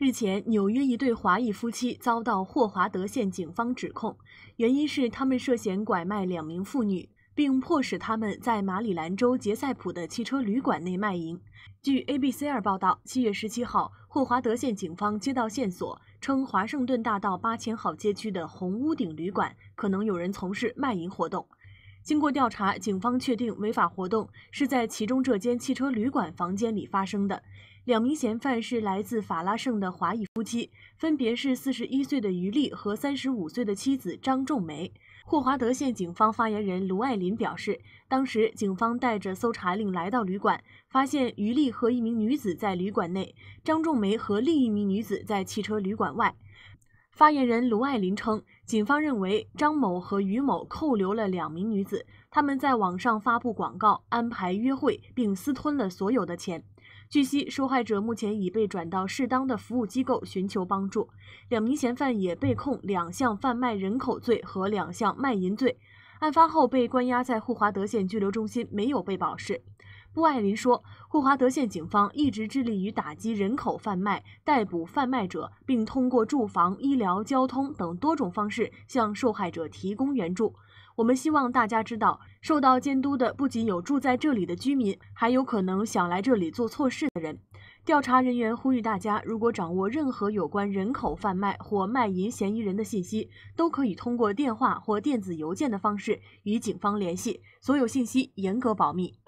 日前，纽约一对华裔夫妻遭到霍华德县警方指控，原因是他们涉嫌拐卖两名妇女，并迫使他们在马里兰州杰塞普的汽车旅馆内卖淫。据 ABC 二报道，七月十七号，霍华德县警方接到线索，称华盛顿大道八千号街区的红屋顶旅馆可能有人从事卖淫活动。经过调查，警方确定违法活动是在其中这间汽车旅馆房间里发生的。两名嫌犯是来自法拉盛的华裔夫妻，分别是四十一岁的于丽和三十五岁的妻子张仲梅。霍华德县警方发言人卢爱林表示，当时警方带着搜查令来到旅馆，发现于丽和一名女子在旅馆内，张仲梅和另一名女子在汽车旅馆外。发言人卢爱林称，警方认为张某和于某扣留了两名女子，他们在网上发布广告安排约会，并私吞了所有的钱。据悉，受害者目前已被转到适当的服务机构寻求帮助。两名嫌犯也被控两项贩卖人口罪和两项卖淫罪。案发后被关押在霍华德县拘留中心，没有被保释。布爱林说，霍华德县警方一直致力于打击人口贩卖，逮捕贩卖者，并通过住房、医疗、交通等多种方式向受害者提供援助。我们希望大家知道，受到监督的不仅有住在这里的居民，还有可能想来这里做错事的人。调查人员呼吁大家，如果掌握任何有关人口贩卖或卖淫嫌疑人的信息，都可以通过电话或电子邮件的方式与警方联系。所有信息严格保密。